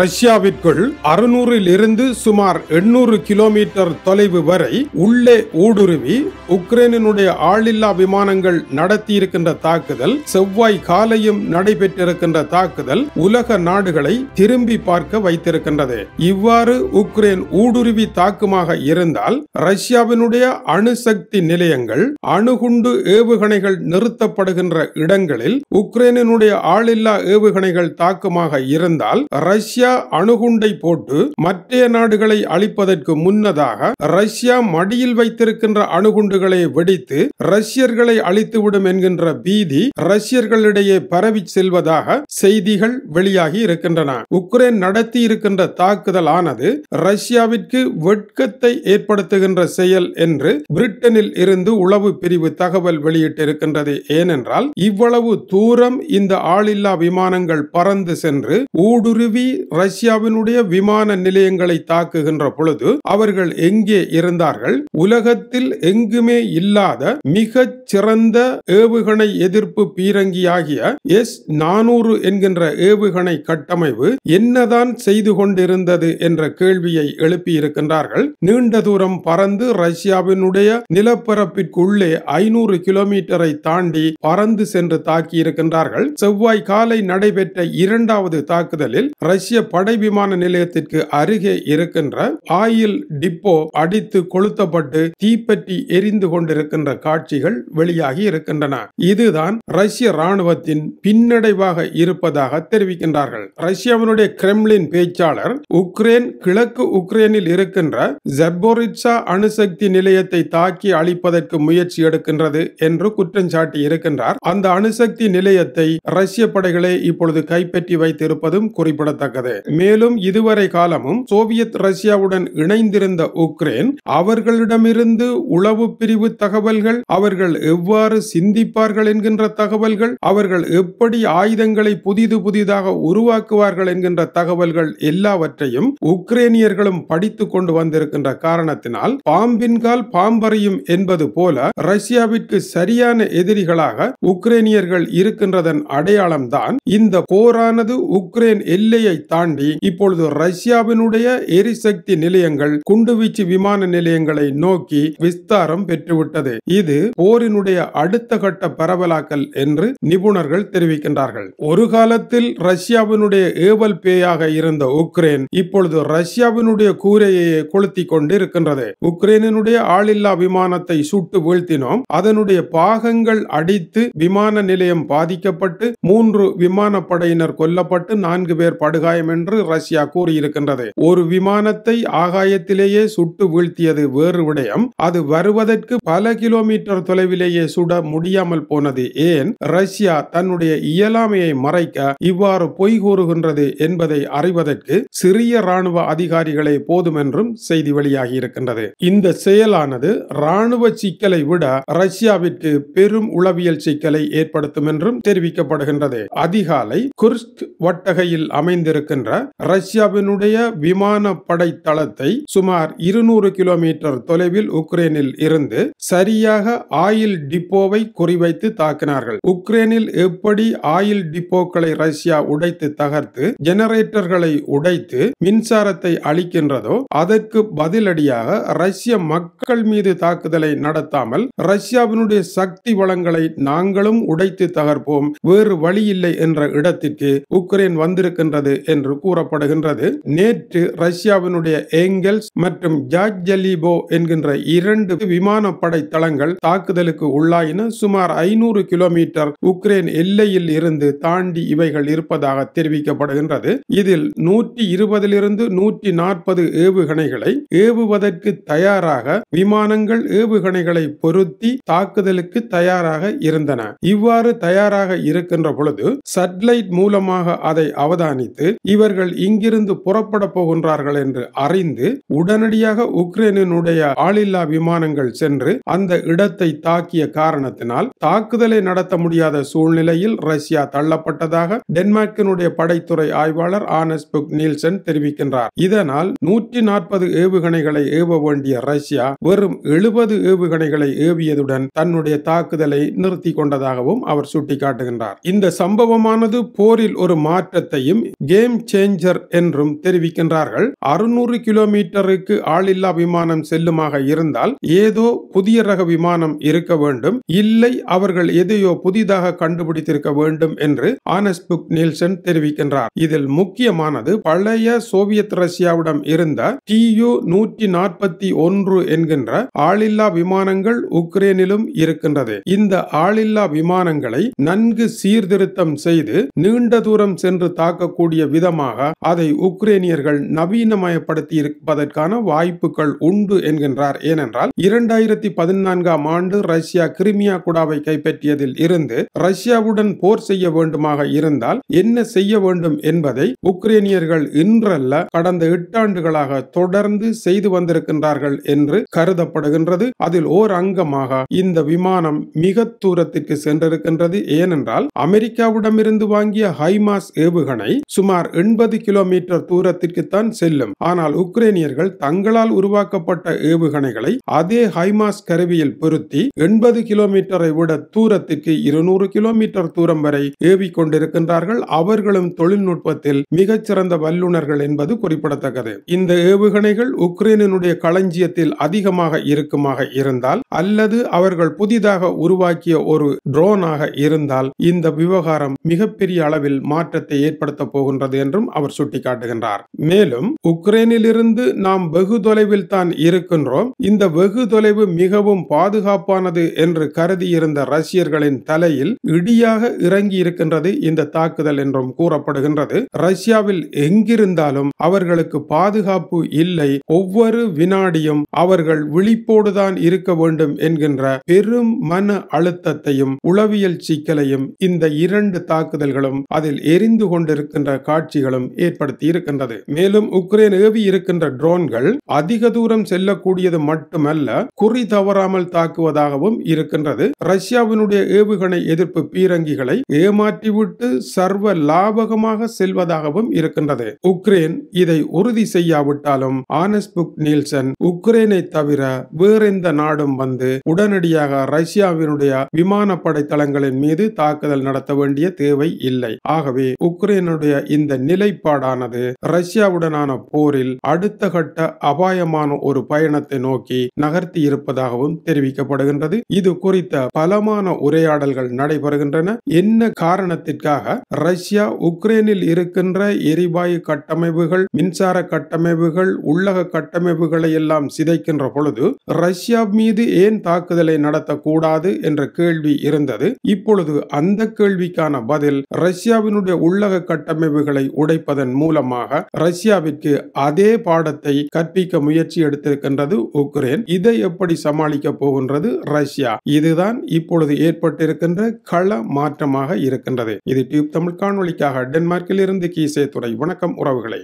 ரஷ்யாவிற்குள் அறுநூறில் இருந்து சுமார் எண்ணூறு கிலோமீட்டர் தொலைவு வரை உள்ளே ஊடுருவி உக்ரைனுடைய ஆளில்லா விமானங்கள் நடத்தியிருக்கின்ற தாக்குதல் செவ்வாய் காலையும் நடைபெற்றிருக்கின்ற தாக்குதல் உலக நாடுகளை திரும்பி பார்க்க வைத்திருக்கின்றது இவ்வாறு உக்ரைன் ஊடுருவி தாக்குமாக இருந்தால் ரஷ்யாவினுடைய அணுசக்தி நிலையங்கள் அணுகுண்டு ஏவுகணைகள் நிறுத்தப்படுகின்ற இடங்களில் உக்ரைனுடைய ஆளில்லா ஏவுகணைகள் தாக்குமாக இருந்தால் ரஷ்ய ரஷ்யா அணுகுண்டை போட்டு மற்ற நாடுகளை அழிப்பதற்கு முன்னதாக ரஷ்யா மடியில் வைத்திருக்கின்ற அணுகுண்டுகளை வெடித்து ரஷ்யர்களை அழித்துவிடும் என்கின்ற பீதி ரஷ்யர்களிடையே பரவி செல்வதாக செய்திகள் வெளியாகி இருக்கின்றன உக்ரைன் நடத்தி இருக்கின்ற தாக்குதல் ஆனது ரஷ்யாவிற்கு வெட்கத்தை ஏற்படுத்துகின்ற செயல் என்று பிரிட்டனில் இருந்து உளவு பிரிவு தகவல் வெளியிட்டிருக்கின்றது ஏனென்றால் இவ்வளவு தூரம் இந்த ஆளில்லா விமானங்கள் பறந்து சென்று ஊடுருவி ரஷ்யாவினுடைய விமான நிலையங்களை தாக்குகின்ற பொழுது அவர்கள் எங்கே இருந்தார்கள் உலகத்தில் எங்குமே இல்லாத மிக சிறந்த ஏவுகணை எதிர்ப்பு பீரங்கியாகிய எஸ் நானூறு என்கின்ற ஏவுகணை கட்டமைப்பு என்னதான் செய்து கொண்டிருந்தது என்ற கேள்வியை எழுப்பியிருக்கின்றார்கள் நீண்ட தூரம் பறந்து ரஷ்யாவினுடைய நிலப்பரப்பிற்குள்ளே ஐநூறு கிலோமீட்டரை தாண்டி பறந்து சென்று தாக்கியிருக்கின்றார்கள் செவ்வாய் காலை நடைபெற்ற இரண்டாவது தாக்குதலில் ரஷ்ய படை விமான நிலையத்திற்கு அருகே இருக்கின்ற ஆயில் டிப்போ அடித்து கொளுத்தப்பட்டு தீப்பற்றி எரிந்து கொண்டிருக்கின்ற காட்சிகள் வெளியாகி இருக்கின்றன இதுதான் ரஷ்ய ராணுவத்தின் பின்னடைவாக இருப்பதாக தெரிவிக்கின்றார்கள் ரஷ்யாவினுடைய கிரெம்லின் பேச்சாளர் உக்ரைன் கிழக்கு உக்ரைனில் இருக்கின்ற ஜெபோரிட்சா அணுசக்தி நிலையத்தை தாக்கி அழிப்பதற்கு முயற்சி எடுக்கின்றது என்று குற்றம் சாட்டி இருக்கின்றார் அந்த அணுசக்தி நிலையத்தை ரஷ்ய படைகளே இப்பொழுது கைப்பற்றி வைத்திருப்பதும் குறிப்பிடத்தக்க குறிப்பிடத்தக்கது மேலும் இதுவரை காலமும் சோவியத் ரஷ்யாவுடன் இணைந்திருந்த உக்ரைன் அவர்களிடமிருந்து உளவு பிரிவு தகவல்கள் அவர்கள் எவ்வாறு சிந்திப்பார்கள் என்கின்ற தகவல்கள் அவர்கள் எப்படி ஆயுதங்களை புதிது புதிதாக உருவாக்குவார்கள் என்கின்ற தகவல்கள் எல்லாவற்றையும் உக்ரேனியர்களும் படித்து கொண்டு வந்திருக்கின்ற காரணத்தினால் பாம்பின் கால் பாம்பறையும் என்பது போல ரஷ்யாவிற்கு சரியான எதிரிகளாக உக்ரேனியர்கள் இருக்கின்றதன் அடையாளம்தான் இந்த போரானது உக்ரைன் எல்லையை தாண்டி இப்பொழுது ரஷ்யாவினுடைய எரிசக்தி நிலையங்கள் குண்டுவீச்சு விமான நிலையங்களை நோக்கி விஸ்தாரம் பெற்றுவிட்டது இது போரினுடைய அடுத்த கட்ட பரவலாக்கல் என்று நிபுணர்கள் தெரிவிக்கின்றார்கள் ஒரு காலத்தில் ரஷ்யாவினுடைய ஏவல் பேயாக இருந்த உக்ரைன் இப்பொழுது ரஷ்யாவினுடைய கூரையையே கொளுத்தி கொண்டு இருக்கின்றது உக்ரைனினுடைய ஆளில்லா விமானத்தை சுட்டு வீழ்த்தினோம் அதனுடைய பாகங்கள் அடித்து விமான நிலையம் பாதிக்கப்பட்டு மூன்று விமானப்படையினர் கொல்லப்பட்டு நான்கு பேர் படுகாய அபாயம் என்று ரஷ்யா கூறியிருக்கின்றது ஒரு விமானத்தை ஆகாயத்திலேயே சுட்டு வீழ்த்தியது வேறு விடயம் அது வருவதற்கு பல கிலோமீட்டர் தொலைவிலேயே சுட முடியாமல் போனது ஏன் ரஷ்யா தன்னுடைய இயலாமையை மறைக்க இவ்வாறு பொய் கூறுகின்றது என்பதை அறிவதற்கு சிறிய ராணுவ அதிகாரிகளை போதும் என்றும் செய்தி வெளியாகி இருக்கின்றது இந்த செயலானது ராணுவ சிக்கலை விட ரஷ்யாவிற்கு பெரும் உளவியல் சிக்கலை ஏற்படுத்தும் என்றும் தெரிவிக்கப்படுகின்றது அதிகாலை குர்ஸ்க் வட்டகையில் அமைந்திருக்கும் இருக்கின்ற ரஷ்யாவினுடைய விமான படை தளத்தை சுமார் இருநூறு கிலோமீட்டர் தொலைவில் உக்ரைனில் இருந்து சரியாக ஆயில் டிப்போவை குறிவைத்து தாக்கினார்கள் உக்ரைனில் எப்படி ஆயில் டிப்போக்களை ரஷ்யா உடைத்து தகர்த்து ஜெனரேட்டர்களை உடைத்து மின்சாரத்தை அளிக்கின்றதோ அதற்கு பதிலடியாக ரஷ்ய மக்கள் மீது தாக்குதலை நடத்தாமல் ரஷ்யாவினுடைய சக்தி வளங்களை நாங்களும் உடைத்து தகர்ப்போம் வேறு வழியில்லை என்ற இடத்திற்கு உக்ரைன் வந்திருக்கின்றது என்று என்று கூறப்படுகின்றது நேற்று ரஷ்யாவினுடைய ஏங்கல்ஸ் மற்றும் ஜாக்ஜலிபோ என்கின்ற இரண்டு விமானப்படை தளங்கள் தாக்குதலுக்கு உள்ளாயின சுமார் ஐநூறு கிலோமீட்டர் உக்ரைன் எல்லையில் இருந்து தாண்டி இவைகள் இருப்பதாக தெரிவிக்கப்படுகின்றது இதில் நூற்றி இருபதிலிருந்து நூற்றி நாற்பது ஏவுகணைகளை ஏவுவதற்கு தயாராக விமானங்கள் ஏவுகணைகளை பொருத்தி தாக்குதலுக்கு தயாராக இருந்தன இவ்வாறு தயாராக இருக்கின்ற பொழுது சட்டலைட் மூலமாக அதை அவதானித்து இவர்கள் இங்கிருந்து புறப்பட போகின்றார்கள் என்று அறிந்து உடனடியாக உக்ரைனினுடைய ஆளில்லா விமானங்கள் சென்று அந்த இடத்தை தாக்கிய காரணத்தினால் தாக்குதலை நடத்த முடியாத சூழ்நிலையில் ரஷ்யா தள்ளப்பட்டதாக டென்மார்க்கினுடைய படைத்துறை ஆய்வாளர் ஆனஸ்புக் நீல்சன் தெரிவிக்கின்றார் இதனால் நூற்றி நாற்பது ஏவுகணைகளை ஏவ வேண்டிய ரஷ்யா வெறும் எழுபது ஏவுகணைகளை ஏவியதுடன் தன்னுடைய தாக்குதலை நிறுத்தி கொண்டதாகவும் அவர் சுட்டிக்காட்டுகின்றார் இந்த சம்பவமானது போரில் ஒரு மாற்றத்தையும் கேம் சேஞ்சர் என்றும் தெரிவிக்கின்றார்கள் அறுநூறு கிலோமீட்டருக்கு ஆளில்லா விமானம் செல்லுமாக இருந்தால் ஏதோ புதிய ரக விமானம் இருக்க வேண்டும் இல்லை அவர்கள் எதையோ புதிதாக கண்டுபிடித்திருக்க வேண்டும் என்று ஆனஸ்புக் நீல்சன் தெரிவிக்கின்றார் இதில் முக்கியமானது பழைய சோவியத் ரஷ்யாவிடம் இருந்த டியு நூற்றி நாற்பத்தி ஒன்று என்கின்ற ஆளில்லா விமானங்கள் உக்ரைனிலும் இருக்கின்றது இந்த ஆளில்லா விமானங்களை நன்கு சீர்திருத்தம் செய்து நீண்ட தூரம் சென்று தாக்கக்கூடிய விதம் விதமாக அதை உக்ரேனியர்கள் நவீனமயப்படுத்தி இருப்பதற்கான வாய்ப்புகள் உண்டு என்கின்றார் ஏனென்றால் இரண்டாயிரத்தி பதினான்காம் ஆண்டு ரஷ்யா கிரிமியா குடாவை கைப்பற்றியதில் இருந்து ரஷ்யாவுடன் போர் செய்ய வேண்டுமாக இருந்தால் என்ன செய்ய வேண்டும் என்பதை உக்ரேனியர்கள் இன்றல்ல கடந்த எட்டாண்டுகளாக தொடர்ந்து செய்து வந்திருக்கின்றார்கள் என்று கருதப்படுகின்றது அதில் ஓர் அங்கமாக இந்த விமானம் மிக தூரத்திற்கு சென்றிருக்கின்றது ஏனென்றால் அமெரிக்காவிடமிருந்து வாங்கிய ஹைமாஸ் ஏவுகணை சுமார் எண்பது கிலோமீட்டர் தூரத்திற்குத்தான் செல்லும் ஆனால் உக்ரைனியர்கள் தங்களால் உருவாக்கப்பட்ட ஏவுகணைகளை அதே ஹைமாஸ் கருவியில் பொருத்தி எண்பது கிலோமீட்டரை விட தூரத்திற்கு இருநூறு கிலோமீட்டர் தூரம் வரை ஏவி கொண்டிருக்கின்றார்கள் அவர்களும் தொழில்நுட்பத்தில் மிகச்சிறந்த வல்லுநர்கள் என்பது குறிப்பிடத்தக்கது இந்த ஏவுகணைகள் உக்ரைனினுடைய களஞ்சியத்தில் அதிகமாக இருக்குமாக இருந்தால் அல்லது அவர்கள் புதிதாக உருவாக்கிய ஒரு ட்ரோனாக இருந்தால் இந்த விவகாரம் மிகப்பெரிய அளவில் மாற்றத்தை ஏற்படுத்த போகின்றது என்றும் அவர் சுட்டிக்காட்டுகின்றார் மேலும் உக்ரைனில் இருந்து நாம் வெகு தொலைவில் தான் இருக்கின்றோம் இந்த வெகு தொலைவு மிகவும் பாதுகாப்பானது என்று இருந்த ரஷ்யர்களின் தலையில் இடியாக இறங்கி இருக்கின்றது இந்த தாக்குதல் என்றும் கூறப்படுகின்றது ரஷ்யாவில் எங்கிருந்தாலும் அவர்களுக்கு பாதுகாப்பு இல்லை ஒவ்வொரு வினாடியும் அவர்கள் விழிப்போடுதான் இருக்க வேண்டும் என்கின்ற பெரும் மன அழுத்தத்தையும் உளவியல் சிக்கலையும் இந்த இரண்டு தாக்குதல்களும் அதில் எரிந்து கொண்டிருக்கின்ற காட்சி காட்சிகளும் ஏற்படுத்தி இருக்கின்றது மேலும் உக்ரைன் ஏவி இருக்கின்ற ட்ரோன்கள் அதிக தூரம் செல்லக்கூடியது மட்டுமல்ல குறி தவறாமல் தாக்குவதாகவும் இருக்கின்றது ரஷ்யாவினுடைய ஏவுகணை எதிர்ப்பு பீரங்கிகளை ஏமாற்றிவிட்டு சர்வ லாபகமாக செல்வதாகவும் இருக்கின்றது உக்ரைன் இதை உறுதி செய்யாவிட்டாலும் ஆனஸ்புக் நீல்சன் உக்ரைனை தவிர வேறெந்த நாடும் வந்து உடனடியாக ரஷ்யாவினுடைய விமானப்படை தளங்களின் மீது தாக்குதல் நடத்த வேண்டிய தேவை இல்லை ஆகவே உக்ரைனுடைய இந்த நிலைப்பாடானது ரஷ்யாவுடனான போரில் அடுத்த கட்ட அபாயமான ஒரு பயணத்தை நோக்கி நகர்த்தி இருப்பதாகவும் தெரிவிக்கப்படுகின்றது இது குறித்த பலமான உரையாடல்கள் நடைபெறுகின்றன என்ன காரணத்திற்காக ரஷ்யா உக்ரைனில் இருக்கின்ற எரிவாயு கட்டமைப்புகள் மின்சார கட்டமைப்புகள் உள்ளக கட்டமைப்புகளை எல்லாம் சிதைக்கின்ற பொழுது ரஷ்யா மீது ஏன் தாக்குதலை நடத்தக்கூடாது என்ற கேள்வி இருந்தது இப்பொழுது அந்த கேள்விக்கான பதில் ரஷ்யாவினுடைய உள்ளக கட்டமைப்புகளை உடைப்பதன் மூலமாக ரஷ்யாவிற்கு அதே பாடத்தை கற்பிக்க முயற்சி எடுத்திருக்கின்றது உக்ரைன் இதை எப்படி சமாளிக்க போகின்றது ரஷ்யா இதுதான் இப்பொழுது ஏற்பட்டிருக்கின்ற கள மாற்றமாக இருக்கின்றது இது டியூப் தமிழ் காணொலிக்காக டென்மார்க்கில் இருந்து கீசே துறை வணக்கம் உறவுகளை